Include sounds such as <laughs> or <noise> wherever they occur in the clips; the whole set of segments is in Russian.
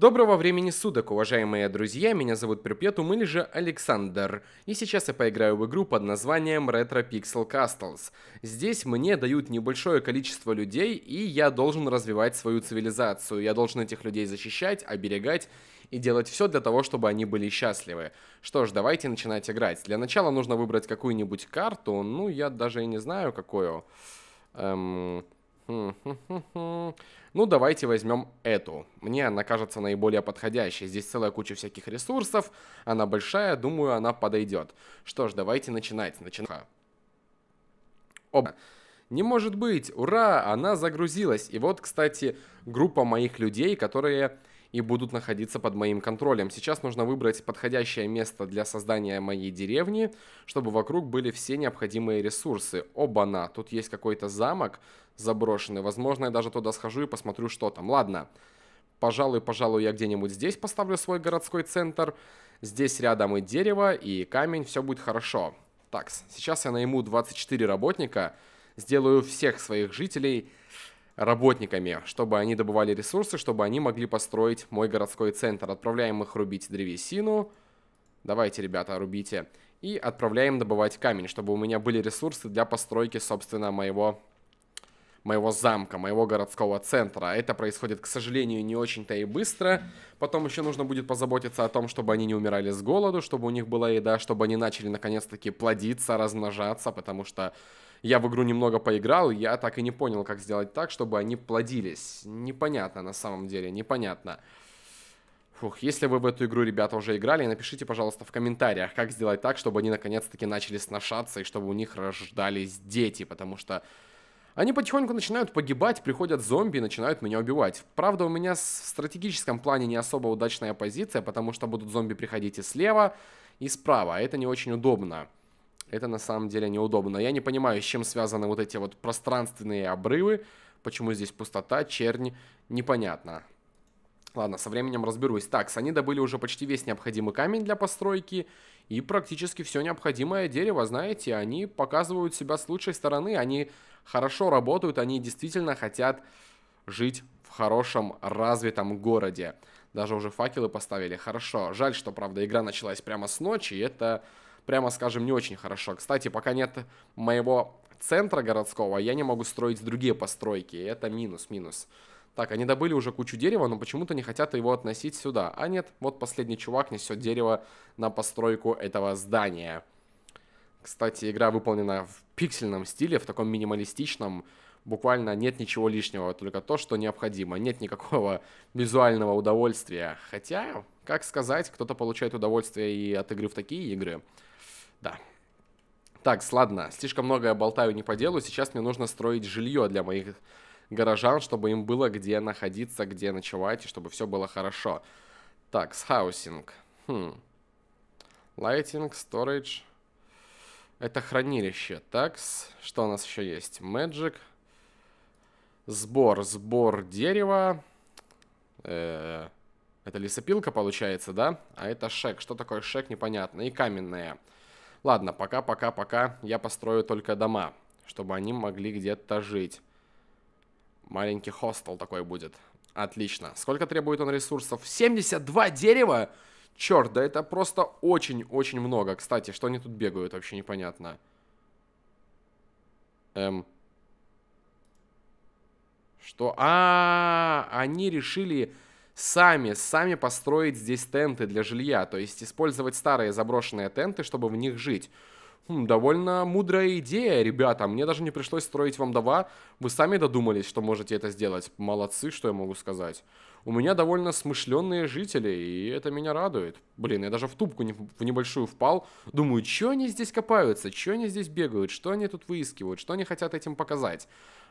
Доброго времени суток, уважаемые друзья, меня зовут Перпетум или же Александр, и сейчас я поиграю в игру под названием Retro Pixel Castles. Здесь мне дают небольшое количество людей, и я должен развивать свою цивилизацию, я должен этих людей защищать, оберегать и делать все для того, чтобы они были счастливы. Что ж, давайте начинать играть. Для начала нужно выбрать какую-нибудь карту, ну я даже и не знаю какую. Эм... Ну, давайте возьмем эту. Мне она кажется наиболее подходящей. Здесь целая куча всяких ресурсов. Она большая, думаю, она подойдет. Что ж, давайте начинать. Начинаем. Оба. Не может быть! Ура! Она загрузилась. И вот, кстати, группа моих людей, которые и будут находиться под моим контролем. Сейчас нужно выбрать подходящее место для создания моей деревни, чтобы вокруг были все необходимые ресурсы. Оба-на, тут есть какой-то замок заброшенный. Возможно, я даже туда схожу и посмотрю, что там. Ладно, пожалуй, пожалуй, я где-нибудь здесь поставлю свой городской центр. Здесь рядом и дерево, и камень, все будет хорошо. Так, сейчас я найму 24 работника, сделаю всех своих жителей работниками, чтобы они добывали ресурсы, чтобы они могли построить мой городской центр. Отправляем их рубить древесину. Давайте, ребята, рубите. И отправляем добывать камень, чтобы у меня были ресурсы для постройки, собственно, моего моего замка, моего городского центра. Это происходит, к сожалению, не очень-то и быстро. Потом еще нужно будет позаботиться о том, чтобы они не умирали с голоду, чтобы у них была еда, чтобы они начали наконец-таки плодиться, размножаться, потому что я в игру немного поиграл, и я так и не понял, как сделать так, чтобы они плодились. Непонятно на самом деле, непонятно. Фух, если вы в эту игру, ребята, уже играли, напишите, пожалуйста, в комментариях, как сделать так, чтобы они наконец-таки начали сношаться и чтобы у них рождались дети, потому что они потихоньку начинают погибать, приходят зомби и начинают меня убивать. Правда, у меня в стратегическом плане не особо удачная позиция, потому что будут зомби приходить и слева, и справа, а это не очень удобно. Это на самом деле неудобно. Я не понимаю, с чем связаны вот эти вот пространственные обрывы. Почему здесь пустота, чернь, непонятно. Ладно, со временем разберусь. Так, они добыли уже почти весь необходимый камень для постройки. И практически все необходимое дерево, знаете, они показывают себя с лучшей стороны. Они хорошо работают, они действительно хотят жить в хорошем, развитом городе. Даже уже факелы поставили. Хорошо. Жаль, что, правда, игра началась прямо с ночи. И это прямо скажем, не очень хорошо. Кстати, пока нет моего центра городского, я не могу строить другие постройки. это минус-минус. Так, они добыли уже кучу дерева, но почему-то не хотят его относить сюда. А нет, вот последний чувак несет дерево на постройку этого здания. Кстати, игра выполнена в пиксельном стиле, в таком минималистичном. Буквально нет ничего лишнего, только то, что необходимо. Нет никакого <laughs> визуального удовольствия. Хотя, как сказать, кто-то получает удовольствие и от игры в такие игры. Да. Так, ладно, слишком много я болтаю не по делу. Сейчас мне нужно строить жилье для моих горожан, чтобы им было где находиться, где ночевать, и чтобы все было хорошо. Так, с хаусинг. Хм. Lighting, storage. Это хранилище. Так, что у нас еще есть? Magic. Сбор, сбор дерева. Э, это лесопилка получается, да? А это шек. Что такое шек, непонятно. И каменная. Каменная. Ладно, пока-пока-пока я построю только дома, чтобы они могли где-то жить. Маленький хостел такой будет. Отлично. Сколько требует он ресурсов? 72 дерева? Черт, да это просто очень-очень много. Кстати, что они тут бегают, вообще непонятно. Эм. Что? А, -а, -а они решили сами, сами построить здесь тенты для жилья, то есть использовать старые заброшенные тенты, чтобы в них жить. Хм, довольно мудрая идея, ребята. Мне даже не пришлось строить вам дова. Вы сами додумались, что можете это сделать. Молодцы, что я могу сказать. У меня довольно смышленные жители, и это меня радует. Блин, я даже в тупку не, в небольшую впал. Думаю, что они здесь копаются, что они здесь бегают, что они тут выискивают, что они хотят этим показать.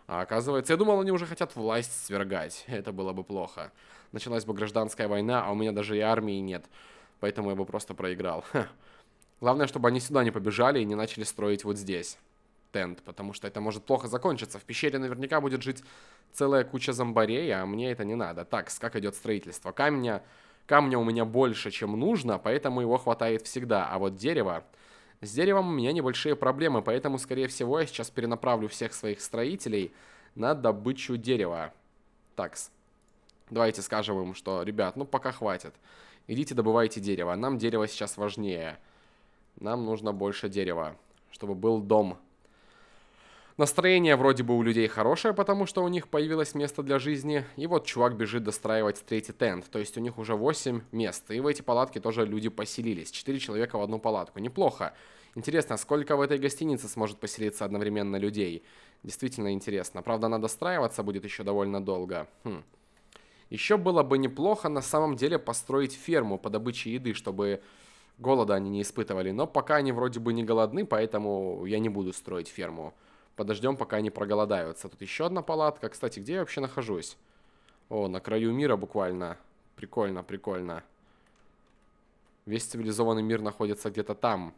А оказывается, я думал, они уже хотят власть свергать. <laughs> Это было бы плохо. Началась бы гражданская война, а у меня даже и армии нет. Поэтому я бы просто проиграл. Ха. <laughs> Главное, чтобы они сюда не побежали и не начали строить вот здесь тент, потому что это может плохо закончиться. В пещере наверняка будет жить целая куча зомбарей, а мне это не надо. Так, как идет строительство? Камня, камня у меня больше, чем нужно, поэтому его хватает всегда. А вот дерево... С деревом у меня небольшие проблемы, поэтому, скорее всего, я сейчас перенаправлю всех своих строителей на добычу дерева. Такс. Давайте скажем им, что, ребят, ну пока хватит. Идите добывайте дерево. Нам дерево сейчас важнее. Нам нужно больше дерева, чтобы был дом. Настроение вроде бы у людей хорошее, потому что у них появилось место для жизни, и вот чувак бежит достраивать третий тент, то есть у них уже 8 мест, и в эти палатки тоже люди поселились, 4 человека в одну палатку, неплохо. Интересно, сколько в этой гостинице сможет поселиться одновременно людей? Действительно интересно, правда надо достраиваться будет еще довольно долго. Хм. Еще было бы неплохо на самом деле построить ферму по добыче еды, чтобы голода они не испытывали. Но пока они вроде бы не голодны, поэтому я не буду строить ферму. Подождем, пока они проголодаются. Тут еще одна палатка. Кстати, где я вообще нахожусь? О, на краю мира буквально. Прикольно, прикольно. Весь цивилизованный мир находится где-то там.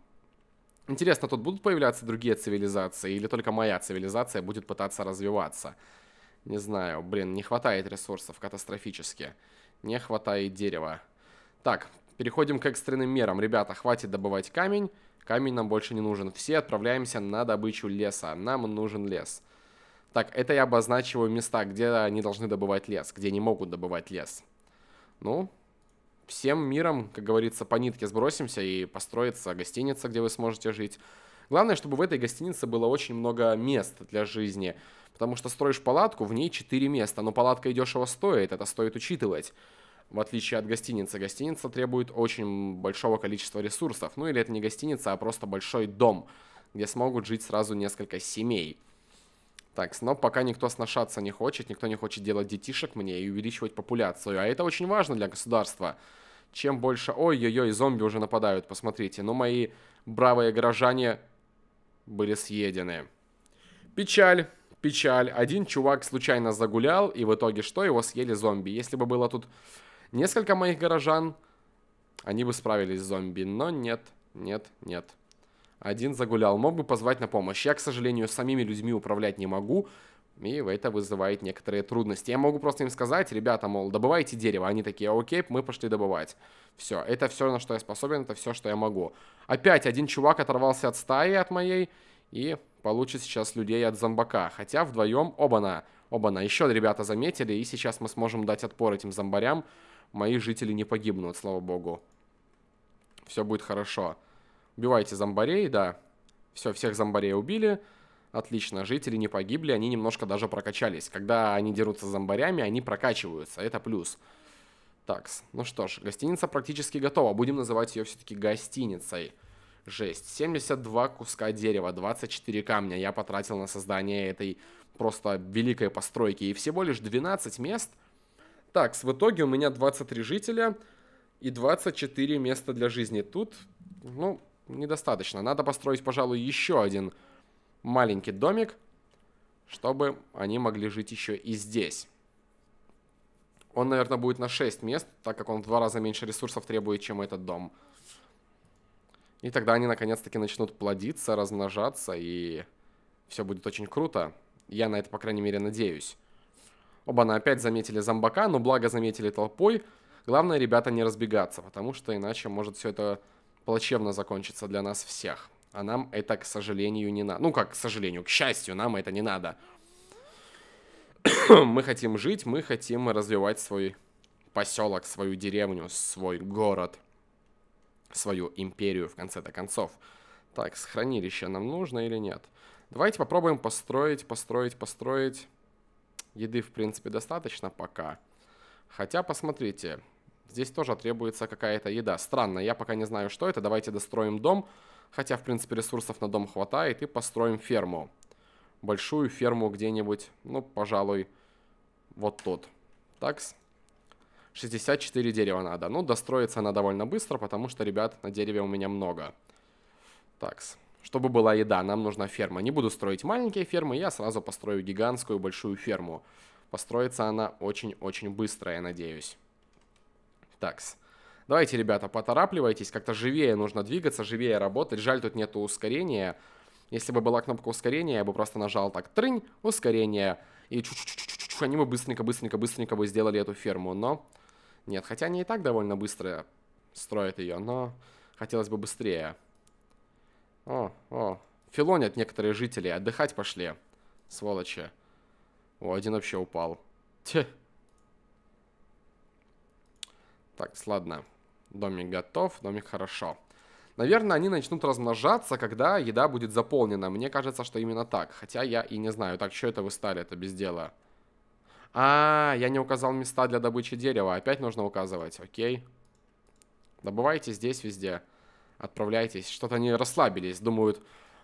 Интересно, тут будут появляться другие цивилизации? Или только моя цивилизация будет пытаться развиваться? Не знаю. Блин, не хватает ресурсов катастрофически. Не хватает дерева. Так, переходим к экстренным мерам. Ребята, хватит добывать камень. Камень нам больше не нужен. Все отправляемся на добычу леса. Нам нужен лес. Так, это я обозначиваю места, где они должны добывать лес, где они могут добывать лес. Ну, всем миром, как говорится, по нитке сбросимся и построится гостиница, где вы сможете жить. Главное, чтобы в этой гостинице было очень много мест для жизни. Потому что строишь палатку, в ней 4 места. Но палатка и дешево стоит, это стоит учитывать в отличие от гостиницы. Гостиница требует очень большого количества ресурсов. Ну или это не гостиница, а просто большой дом, где смогут жить сразу несколько семей. Так, но пока никто сношаться не хочет, никто не хочет делать детишек мне и увеличивать популяцию. А это очень важно для государства. Чем больше... Ой-ой-ой, зомби уже нападают, посмотрите. Но мои бравые горожане были съедены. Печаль, печаль. Один чувак случайно загулял, и в итоге что? Его съели зомби. Если бы было тут Несколько моих горожан, они бы справились с зомби, но нет, нет, нет. Один загулял, мог бы позвать на помощь. Я, к сожалению, самими людьми управлять не могу, и это вызывает некоторые трудности. Я могу просто им сказать, ребята, мол, добывайте дерево. Они такие, окей, мы пошли добывать. Все, это все, на что я способен, это все, что я могу. Опять один чувак оторвался от стаи, от моей, и получит сейчас людей от зомбака. Хотя вдвоем, оба-на, оба-на, еще ребята заметили, и сейчас мы сможем дать отпор этим зомбарям. Мои жители не погибнут, слава богу. Все будет хорошо. Убивайте зомбарей, да. Все, всех зомбарей убили. Отлично, жители не погибли, они немножко даже прокачались. Когда они дерутся с зомбарями, они прокачиваются, это плюс. Так, ну что ж, гостиница практически готова. Будем называть ее все-таки гостиницей. Жесть. 72 куска дерева, 24 камня я потратил на создание этой просто великой постройки. И всего лишь 12 мест так, в итоге у меня 23 жителя и 24 места для жизни. Тут, ну, недостаточно. Надо построить, пожалуй, еще один маленький домик, чтобы они могли жить еще и здесь. Он, наверное, будет на 6 мест, так как он в два раза меньше ресурсов требует, чем этот дом. И тогда они наконец-таки начнут плодиться, размножаться, и все будет очень круто. Я на это, по крайней мере, надеюсь. Оба-на, опять заметили зомбака, но благо заметили толпой. Главное, ребята, не разбегаться, потому что иначе может все это плачевно закончиться для нас всех. А нам это, к сожалению, не надо. Ну, как к сожалению, к счастью, нам это не надо. <coughs> мы хотим жить, мы хотим развивать свой поселок, свою деревню, свой город, свою империю, в конце-то концов. Так, с хранилища нам нужно или нет? Давайте попробуем построить, построить, построить... Еды, в принципе, достаточно пока. Хотя, посмотрите, здесь тоже требуется какая-то еда. Странно, я пока не знаю, что это. Давайте достроим дом. Хотя, в принципе, ресурсов на дом хватает. И построим ферму. Большую ферму где-нибудь. Ну, пожалуй, вот тут. Такс. 64 дерева надо. Ну, достроится она довольно быстро, потому что ребят на дереве у меня много. Такс чтобы была еда, нам нужна ферма. Не буду строить маленькие фермы, я сразу построю гигантскую большую ферму. Построится она очень-очень быстро, я надеюсь. Такс. Давайте, ребята, поторапливайтесь, как-то живее нужно двигаться, живее работать. Жаль, тут нету ускорения. Если бы была кнопка ускорения, я бы просто нажал так «трынь», ускорение, и чу -чу -чу они бы быстренько-быстренько-быстренько бы сделали эту ферму, но... Нет, хотя они и так довольно быстро строят ее, но хотелось бы быстрее. О, о. Филонят некоторые жители. Отдыхать пошли. Сволочи. О, один вообще упал. Тьфу. Так, ладно. Домик готов, домик хорошо. Наверное, они начнут размножаться, когда еда будет заполнена. Мне кажется, что именно так. Хотя я и не знаю. Так, что это вы стали? Это без дела. А, я не указал места для добычи дерева. Опять нужно указывать. Окей. Добывайте здесь везде отправляйтесь. Что-то они расслабились, думают,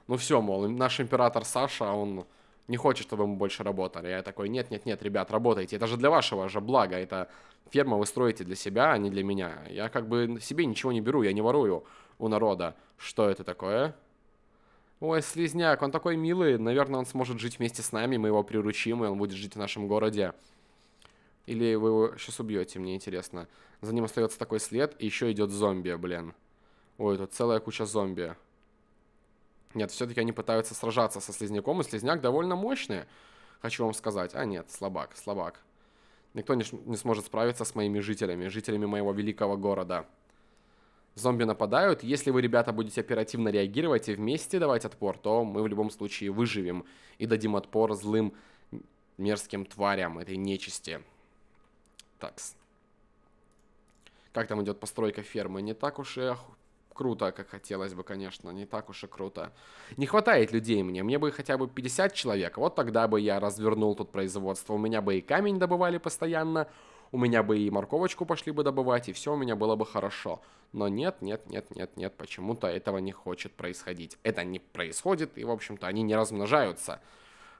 ну все, мол, наш император Саша, а он не хочет, чтобы мы больше работали. Я такой, нет-нет-нет, ребят, работайте. Это же для вашего же блага. Это ферма вы строите для себя, а не для меня. Я как бы себе ничего не беру, я не ворую у народа. Что это такое? Ой, слизняк, он такой милый. Наверное, он сможет жить вместе с нами, мы его приручим, и он будет жить в нашем городе. Или вы его сейчас убьете, мне интересно. За ним остается такой след, и еще идет зомби, блин. Ой, тут целая куча зомби. Нет, все-таки они пытаются сражаться со слизняком, и слизняк довольно мощный, хочу вам сказать. А нет, слабак, слабак. Никто не, не сможет справиться с моими жителями, жителями моего великого города. Зомби нападают. Если вы, ребята, будете оперативно реагировать и вместе давать отпор, то мы в любом случае выживем и дадим отпор злым мерзким тварям этой нечисти. Такс. Как там идет постройка фермы? Не так уж и круто, как хотелось бы, конечно, не так уж и круто. Не хватает людей мне, мне бы хотя бы 50 человек, вот тогда бы я развернул тут производство, у меня бы и камень добывали постоянно, у меня бы и морковочку пошли бы добывать, и все у меня было бы хорошо. Но нет, нет, нет, нет, нет, почему-то этого не хочет происходить. Это не происходит, и, в общем-то, они не размножаются.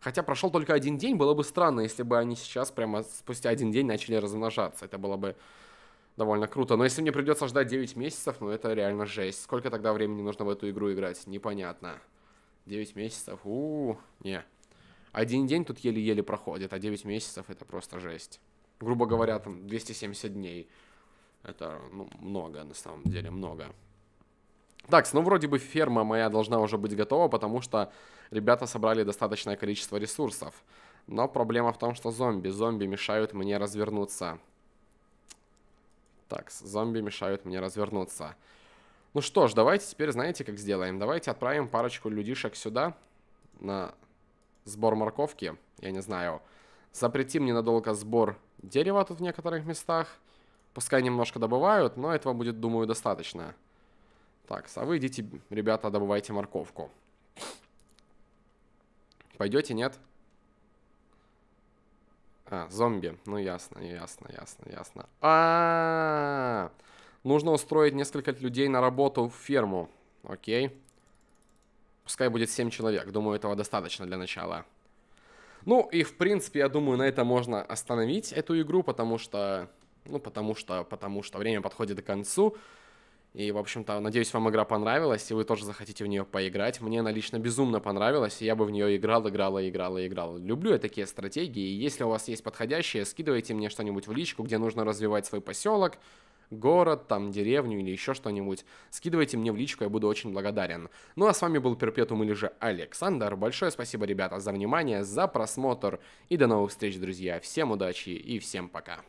Хотя прошел только один день, было бы странно, если бы они сейчас прямо спустя один день начали размножаться. Это было бы довольно круто. Но если мне придется ждать 9 месяцев, ну это реально жесть. Сколько тогда времени нужно в эту игру играть? Непонятно. 9 месяцев, у, -у, -у. не. Один день тут еле-еле проходит, а 9 месяцев это просто жесть. Грубо говоря, там 270 дней. Это, ну, много, на самом деле, много. Так, ну вроде бы ферма моя должна уже быть готова, потому что ребята собрали достаточное количество ресурсов. Но проблема в том, что зомби. Зомби мешают мне развернуться. Так, зомби мешают мне развернуться. Ну что ж, давайте теперь, знаете, как сделаем? Давайте отправим парочку людишек сюда, на сбор морковки, я не знаю. Запретим ненадолго сбор дерева тут в некоторых местах. Пускай немножко добывают, но этого будет, думаю, достаточно. Так, а вы идите, ребята, добывайте морковку. Пойдете, нет? Нет. А, зомби. Ну ясно, ясно, ясно, ясно. А, Нужно устроить несколько людей на работу в ферму. Окей. Пускай будет 7 человек. Думаю, этого достаточно для начала. Ну и в принципе, я думаю, на это можно остановить эту игру, потому что... Ну, потому что, потому что время подходит к концу. И, в общем-то, надеюсь, вам игра понравилась, и вы тоже захотите в нее поиграть. Мне она лично безумно понравилась, и я бы в нее играл, играл, играл, играл. Люблю я такие стратегии, и если у вас есть подходящие, скидывайте мне что-нибудь в личку, где нужно развивать свой поселок, город, там, деревню или еще что-нибудь. Скидывайте мне в личку, я буду очень благодарен. Ну а с вами был Перпетум или же Александр. Большое спасибо, ребята, за внимание, за просмотр, и до новых встреч, друзья. Всем удачи и всем пока.